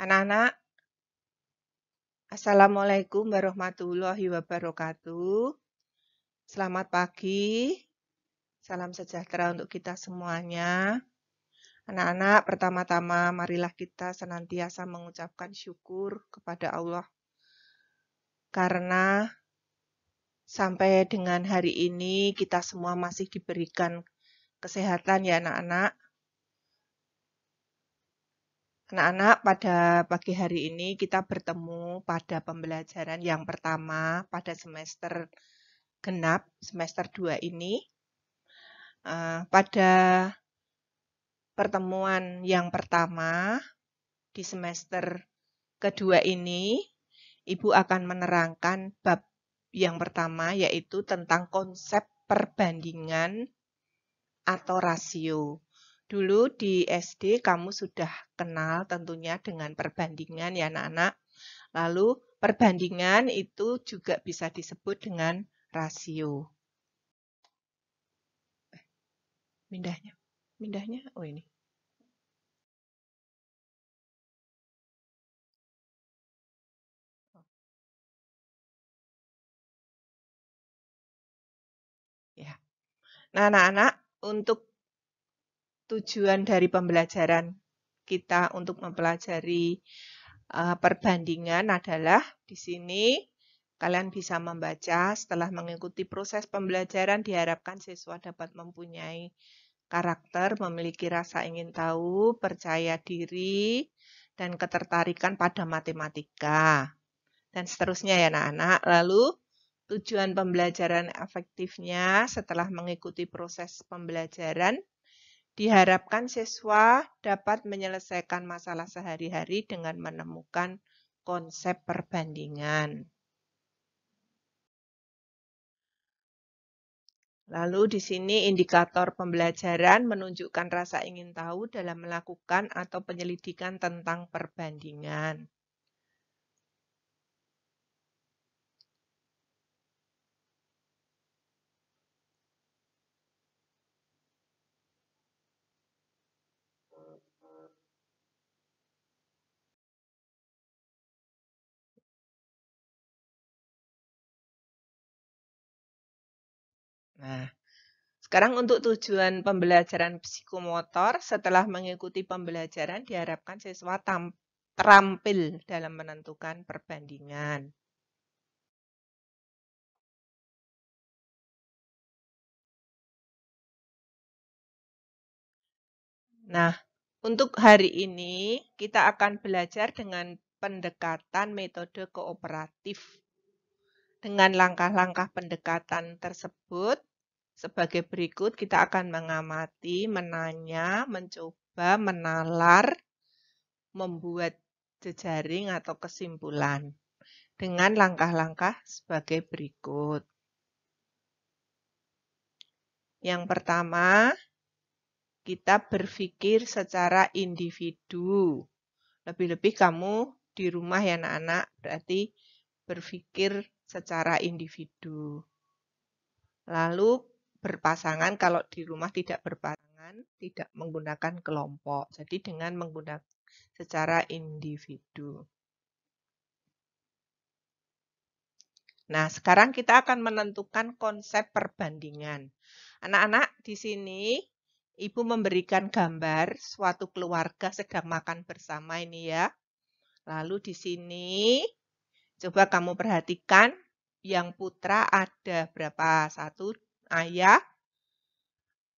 Anak-anak, Assalamualaikum warahmatullahi wabarakatuh. Selamat pagi, salam sejahtera untuk kita semuanya. Anak-anak, pertama-tama marilah kita senantiasa mengucapkan syukur kepada Allah. Karena sampai dengan hari ini kita semua masih diberikan kesehatan ya anak-anak Anak-anak, pada pagi hari ini kita bertemu pada pembelajaran yang pertama pada semester genap, semester 2 ini. Eh, pada pertemuan yang pertama di semester kedua ini, Ibu akan menerangkan bab yang pertama yaitu tentang konsep perbandingan atau rasio. Dulu di SD kamu sudah kenal tentunya dengan perbandingan ya anak-anak. Lalu perbandingan itu juga bisa disebut dengan rasio. Mindahnya, mindahnya, oh ini. Ya. Nah, anak-anak, untuk tujuan dari pembelajaran kita untuk mempelajari uh, perbandingan adalah di sini kalian bisa membaca setelah mengikuti proses pembelajaran diharapkan siswa dapat mempunyai karakter, memiliki rasa ingin tahu, percaya diri, dan ketertarikan pada matematika. Dan seterusnya ya anak-anak. Lalu tujuan pembelajaran efektifnya setelah mengikuti proses pembelajaran Diharapkan siswa dapat menyelesaikan masalah sehari-hari dengan menemukan konsep perbandingan. Lalu di sini indikator pembelajaran menunjukkan rasa ingin tahu dalam melakukan atau penyelidikan tentang perbandingan. Nah, sekarang untuk tujuan pembelajaran psikomotor, setelah mengikuti pembelajaran diharapkan siswa terampil dalam menentukan perbandingan. Nah, untuk hari ini kita akan belajar dengan pendekatan metode kooperatif. Dengan langkah-langkah pendekatan tersebut, sebagai berikut, kita akan mengamati, menanya, mencoba, menalar, membuat jejaring atau kesimpulan dengan langkah-langkah sebagai berikut. Yang pertama, kita berpikir secara individu. Lebih-lebih kamu di rumah ya anak-anak, berarti berpikir secara individu. Lalu berpasangan kalau di rumah tidak berpasangan tidak menggunakan kelompok jadi dengan menggunakan secara individu Nah, sekarang kita akan menentukan konsep perbandingan. Anak-anak, di sini Ibu memberikan gambar suatu keluarga sedang makan bersama ini ya. Lalu di sini coba kamu perhatikan yang putra ada berapa? satu ayah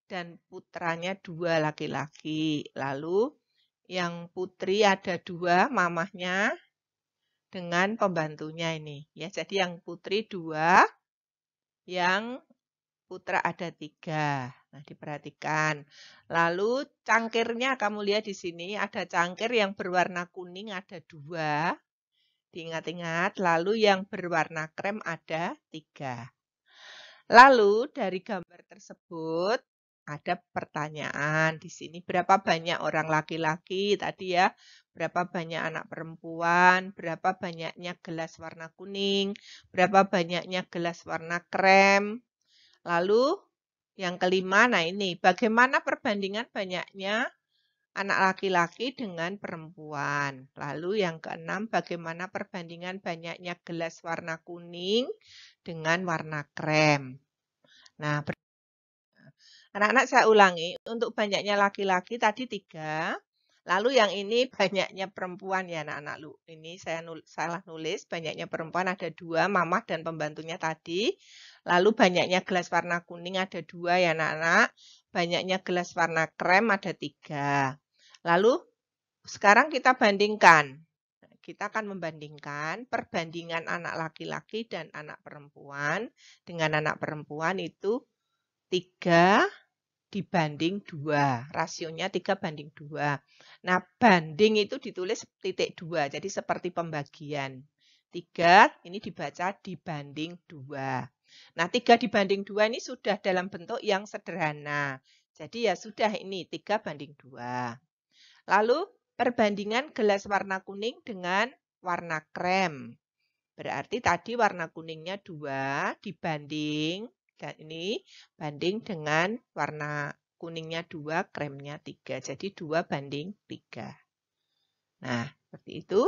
dan putranya dua laki-laki. Lalu yang putri ada dua mamahnya dengan pembantunya ini. Ya, jadi yang putri dua, yang putra ada tiga. Nah, diperhatikan. Lalu cangkirnya kamu lihat di sini ada cangkir yang berwarna kuning ada dua. Diingat-ingat. Lalu yang berwarna krem ada tiga. Lalu dari gambar tersebut ada pertanyaan di sini berapa banyak orang laki-laki tadi ya, berapa banyak anak perempuan, berapa banyaknya gelas warna kuning, berapa banyaknya gelas warna krem. Lalu yang kelima nah ini bagaimana perbandingan banyaknya anak laki-laki dengan perempuan. Lalu yang keenam, bagaimana perbandingan banyaknya gelas warna kuning dengan warna krem. Nah, anak-anak saya ulangi, untuk banyaknya laki-laki tadi tiga, lalu yang ini banyaknya perempuan ya anak-anak lu. Ini saya nul salah nulis, banyaknya perempuan ada dua, mama dan pembantunya tadi. Lalu banyaknya gelas warna kuning ada dua ya anak-anak banyaknya gelas warna krem ada tiga. Lalu sekarang kita bandingkan. Kita akan membandingkan perbandingan anak laki-laki dan anak perempuan dengan anak perempuan itu 3 dibanding 2. Rasionya 3 banding 2. Nah, banding itu ditulis titik 2, jadi seperti pembagian. 3 ini dibaca dibanding 2. Nah, 3 dibanding 2 ini sudah dalam bentuk yang sederhana. Jadi ya sudah ini 3 banding 2. Lalu perbandingan gelas warna kuning dengan warna krem. Berarti tadi warna kuningnya dua dibanding dan ini banding dengan warna kuningnya dua kremnya tiga Jadi dua banding tiga. Nah, seperti itu.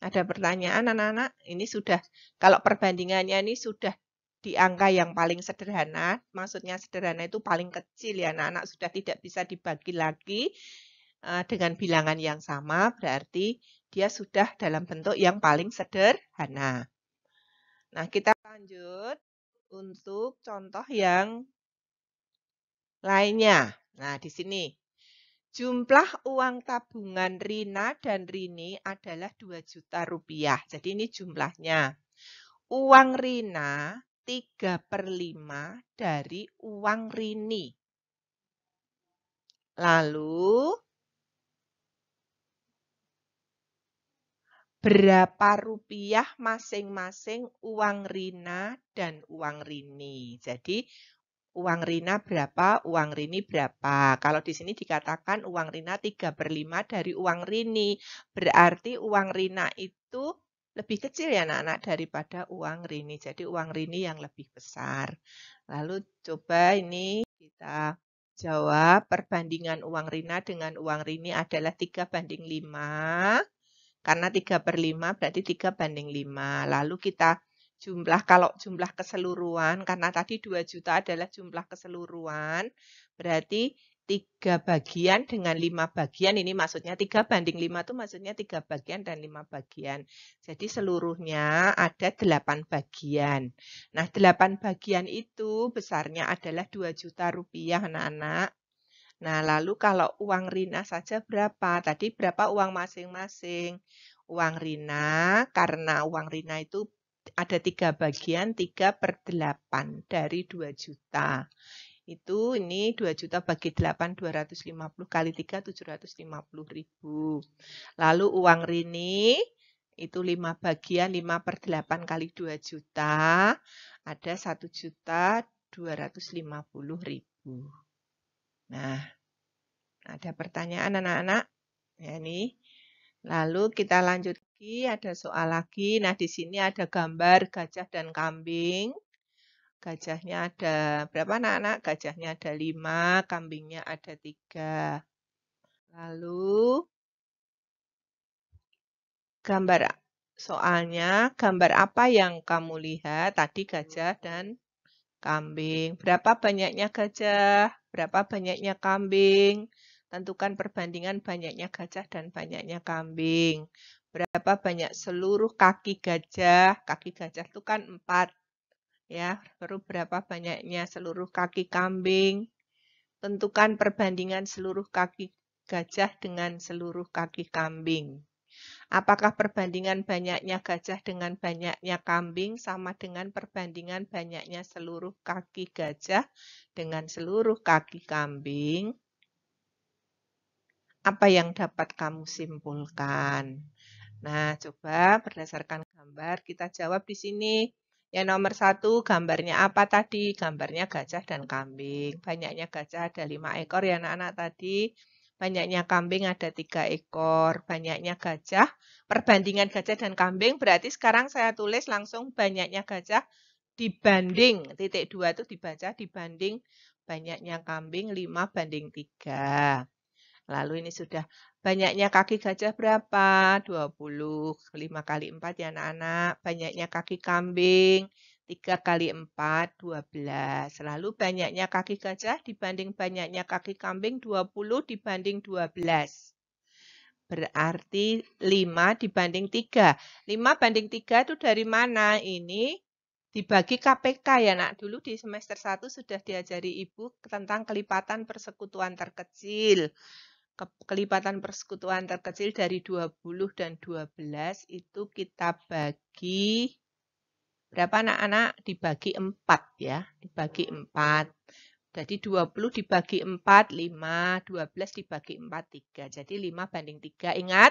Ada pertanyaan anak-anak? Ini sudah, kalau perbandingannya ini sudah di angka yang paling sederhana, maksudnya sederhana itu paling kecil ya anak-anak, sudah tidak bisa dibagi lagi, Eh, dengan bilangan yang sama berarti dia sudah dalam bentuk yang paling sederhana. Nah, kita lanjut untuk contoh yang lainnya. Nah, di sini jumlah uang tabungan Rina dan Rini adalah 2 juta rupiah. Jadi ini jumlahnya. Uang Rina 3 per 5 dari uang Rini. Lalu berapa rupiah masing-masing uang Rina dan uang Rini. Jadi uang Rina berapa, uang Rini berapa. Kalau di sini dikatakan uang Rina 3 per 5 dari uang Rini. Berarti uang Rina itu lebih kecil ya anak-anak daripada uang Rini. Jadi uang Rini yang lebih besar. Lalu coba ini kita jawab perbandingan uang Rina dengan uang Rini adalah 3 banding 5. Karena 3 per 5 berarti 3 banding 5. Lalu kita jumlah, kalau jumlah keseluruhan, karena tadi 2 juta adalah jumlah keseluruhan, berarti 3 bagian dengan 5 bagian, ini maksudnya 3 banding 5 itu maksudnya 3 bagian dan 5 bagian. Jadi seluruhnya ada 8 bagian. Nah, 8 bagian itu besarnya adalah 2 juta rupiah anak-anak. Nah, lalu kalau uang Rina saja berapa? Tadi berapa uang masing-masing? Uang Rina, karena uang Rina itu ada tiga bagian, 3 per 8 dari 2 juta. Itu ini 2 juta bagi 8, 250 kali 3, 750 ribu. Lalu uang Rini, itu 5 bagian, 5 per 8 kali 2 juta, ada 1 juta 250 ribu. Nah, ada pertanyaan anak-anak? Ya, ini. Lalu kita lanjut lagi, ada soal lagi. Nah, di sini ada gambar gajah dan kambing. Gajahnya ada berapa anak-anak? Gajahnya ada lima, kambingnya ada tiga. Lalu, gambar soalnya, gambar apa yang kamu lihat? Tadi gajah dan kambing. Berapa banyaknya gajah? berapa banyaknya kambing, tentukan perbandingan banyaknya gajah dan banyaknya kambing. Berapa banyak seluruh kaki gajah, kaki gajah itu kan empat, Ya, baru berapa banyaknya seluruh kaki kambing. Tentukan perbandingan seluruh kaki gajah dengan seluruh kaki kambing. Apakah perbandingan banyaknya gajah dengan banyaknya kambing sama dengan perbandingan banyaknya seluruh kaki gajah dengan seluruh kaki kambing? Apa yang dapat kamu simpulkan? Nah, coba berdasarkan gambar kita jawab di sini. Ya nomor satu gambarnya apa tadi? Gambarnya gajah dan kambing. Banyaknya gajah ada lima ekor ya anak-anak tadi banyaknya kambing ada tiga ekor, banyaknya gajah. Perbandingan gajah dan kambing berarti sekarang saya tulis langsung banyaknya gajah dibanding, titik dua itu dibaca dibanding banyaknya kambing 5 banding 3. Lalu ini sudah banyaknya kaki gajah berapa? 20. 5 kali 4 ya anak-anak. Banyaknya kaki kambing 3 kali 4, 12. Selalu banyaknya kaki gajah dibanding banyaknya kaki kambing 20 dibanding 12. Berarti 5 dibanding 3. 5 banding 3 itu dari mana? Ini dibagi KPK ya nak. Dulu di semester 1 sudah diajari ibu tentang kelipatan persekutuan terkecil kelipatan persekutuan terkecil dari 20 dan 12 itu kita bagi Berapa anak-anak? Dibagi 4 ya. Dibagi 4. Jadi 20 dibagi 4, 5. 12 dibagi 4, 3. Jadi 5 banding 3. Ingat,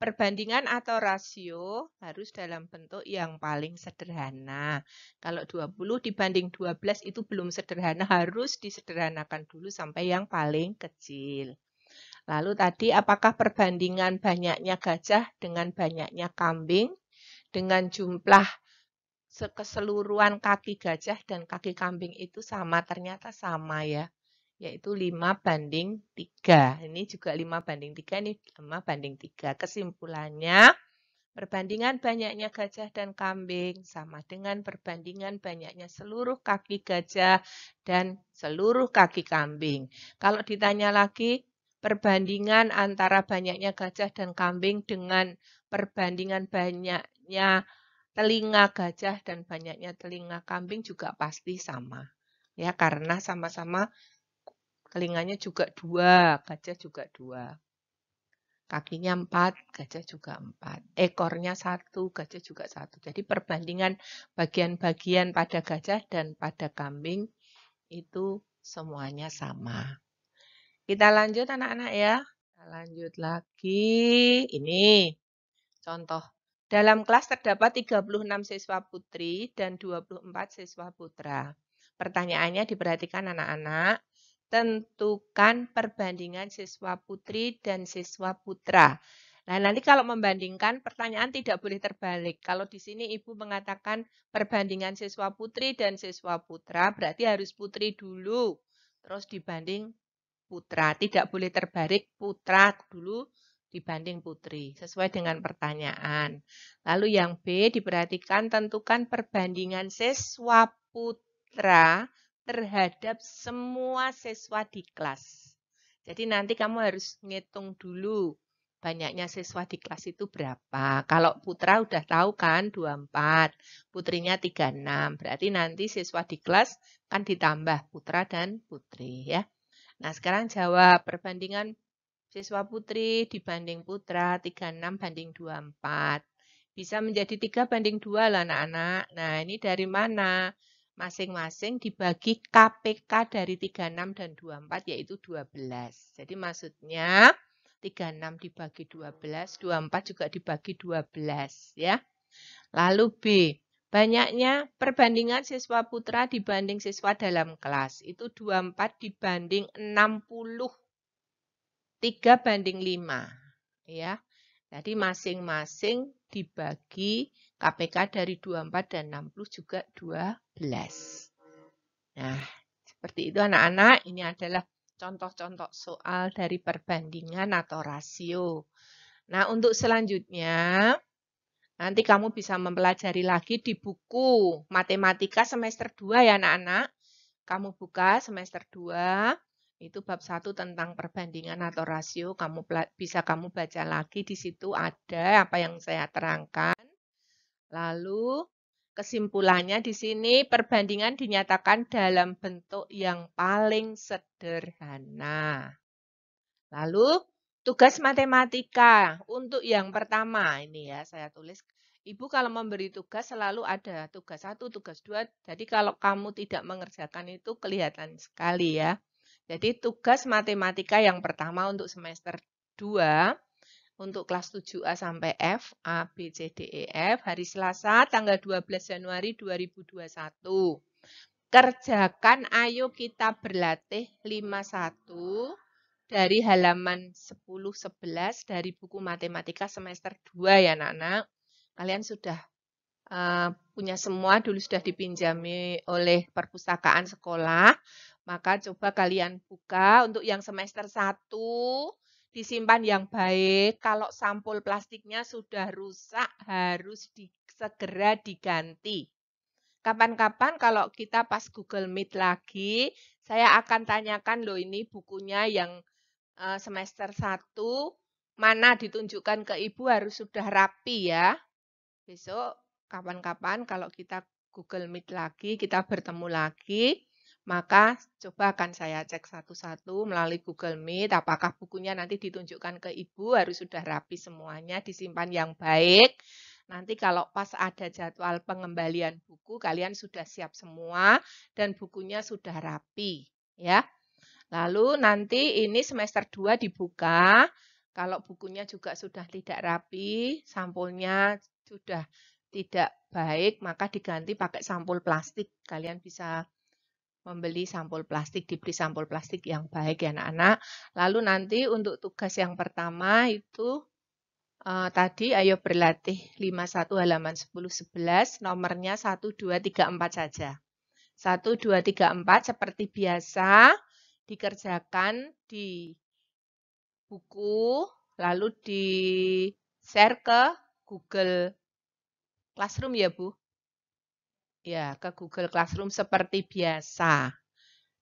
perbandingan atau rasio harus dalam bentuk yang paling sederhana. Kalau 20 dibanding 12 itu belum sederhana, harus disederhanakan dulu sampai yang paling kecil. Lalu tadi apakah perbandingan banyaknya gajah dengan banyaknya kambing dengan jumlah keseluruhan kaki gajah dan kaki kambing itu sama, ternyata sama ya, yaitu 5 banding 3. Ini juga 5 banding 3, ini 5 banding 3. Kesimpulannya, perbandingan banyaknya gajah dan kambing sama dengan perbandingan banyaknya seluruh kaki gajah dan seluruh kaki kambing. Kalau ditanya lagi, perbandingan antara banyaknya gajah dan kambing dengan perbandingan banyaknya telinga gajah dan banyaknya telinga kambing juga pasti sama. Ya, karena sama-sama telinganya juga dua, gajah juga dua. Kakinya empat, gajah juga empat. Ekornya satu, gajah juga satu. Jadi perbandingan bagian-bagian pada gajah dan pada kambing itu semuanya sama. Kita lanjut anak-anak ya. Kita lanjut lagi. Ini contoh dalam kelas terdapat 36 siswa putri dan 24 siswa putra. Pertanyaannya diperhatikan anak-anak, tentukan perbandingan siswa putri dan siswa putra. Nah, nanti kalau membandingkan pertanyaan tidak boleh terbalik. Kalau di sini Ibu mengatakan perbandingan siswa putri dan siswa putra, berarti harus putri dulu. Terus dibanding putra. Tidak boleh terbalik putra dulu, dibanding putri, sesuai dengan pertanyaan. Lalu yang B, diperhatikan tentukan perbandingan siswa putra terhadap semua siswa di kelas. Jadi nanti kamu harus ngitung dulu banyaknya siswa di kelas itu berapa. Kalau putra udah tahu kan 24, putrinya 36. Berarti nanti siswa di kelas kan ditambah putra dan putri ya. Nah, sekarang jawab perbandingan Siswa putri dibanding putra 36 banding 24. Bisa menjadi 3 banding 2 lah anak-anak. Nah ini dari mana? Masing-masing dibagi KPK dari 36 dan 24 yaitu 12. Jadi maksudnya 36 dibagi 12, 24 juga dibagi 12 ya. Lalu B, banyaknya perbandingan siswa putra dibanding siswa dalam kelas itu 24 dibanding 60 3 banding 5. Ya. Jadi masing-masing dibagi KPK dari 24 dan 60 juga 12. Nah, seperti itu anak-anak. Ini adalah contoh-contoh soal dari perbandingan atau rasio. Nah, untuk selanjutnya, nanti kamu bisa mempelajari lagi di buku Matematika semester 2 ya anak-anak. Kamu buka semester 2, itu bab 1 tentang perbandingan atau rasio, kamu bisa kamu baca lagi di situ ada apa yang saya terangkan. Lalu kesimpulannya di sini perbandingan dinyatakan dalam bentuk yang paling sederhana. Lalu tugas matematika untuk yang pertama ini ya saya tulis Ibu kalau memberi tugas selalu ada tugas satu, tugas dua. Jadi kalau kamu tidak mengerjakan itu kelihatan sekali ya. Jadi tugas matematika yang pertama untuk semester 2 untuk kelas 7A sampai F, A, B, C, D, E, F, hari Selasa tanggal 12 Januari 2021. Kerjakan ayo kita berlatih 51 dari halaman 10 11 dari buku matematika semester 2 ya anak-anak. Kalian sudah uh, punya semua dulu sudah dipinjami oleh perpustakaan sekolah. Maka coba kalian buka untuk yang semester 1 disimpan yang baik. Kalau sampul plastiknya sudah rusak harus di, segera diganti. Kapan-kapan kalau kita pas Google Meet lagi, saya akan tanyakan loh ini bukunya yang eh, semester 1 mana ditunjukkan ke ibu harus sudah rapi ya. Besok kapan-kapan kalau kita Google Meet lagi, kita bertemu lagi, maka coba akan saya cek satu-satu melalui Google Meet apakah bukunya nanti ditunjukkan ke ibu harus sudah rapi semuanya disimpan yang baik nanti kalau pas ada jadwal pengembalian buku kalian sudah siap semua dan bukunya sudah rapi ya lalu nanti ini semester 2 dibuka kalau bukunya juga sudah tidak rapi sampulnya sudah tidak baik maka diganti pakai sampul plastik kalian bisa membeli sampul plastik, diberi sampul plastik yang baik ya anak-anak. Lalu nanti untuk tugas yang pertama itu uh, tadi ayo berlatih 51 halaman 10 11 nomornya 1 2 3 4 saja. 1 2 3 4 seperti biasa dikerjakan di buku lalu di share ke Google Classroom ya Bu. Ya, ke Google Classroom seperti biasa.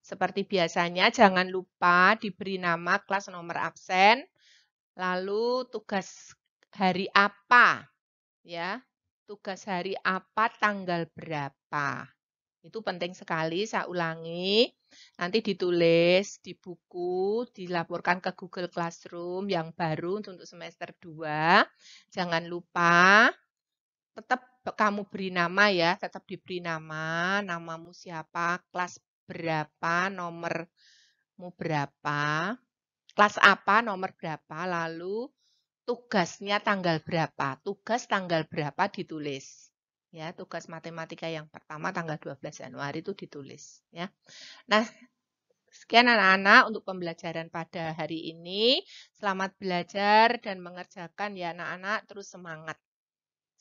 Seperti biasanya, jangan lupa diberi nama kelas nomor absen, lalu tugas hari apa, ya, tugas hari apa, tanggal berapa. Itu penting sekali, saya ulangi. Nanti ditulis di buku, dilaporkan ke Google Classroom yang baru untuk semester 2. Jangan lupa tetap kamu beri nama ya, tetap diberi nama, namamu siapa, kelas berapa, nomormu berapa, kelas apa, nomor berapa, lalu tugasnya tanggal berapa, tugas tanggal berapa ditulis. Ya, tugas matematika yang pertama tanggal 12 Januari itu ditulis, ya. Nah, Sekian anak-anak untuk pembelajaran pada hari ini. Selamat belajar dan mengerjakan ya anak-anak, terus semangat.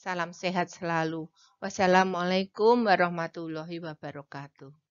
Salam sehat selalu. Wassalamualaikum warahmatullahi wabarakatuh.